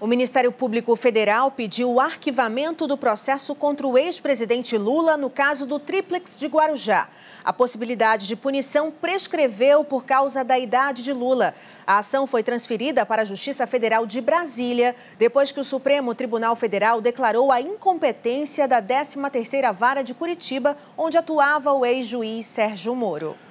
O Ministério Público Federal pediu o arquivamento do processo contra o ex-presidente Lula no caso do triplex de Guarujá. A possibilidade de punição prescreveu por causa da idade de Lula. A ação foi transferida para a Justiça Federal de Brasília, depois que o Supremo Tribunal Federal declarou a incompetência da 13ª Vara de Curitiba, onde atuava o ex-juiz Sérgio Moro.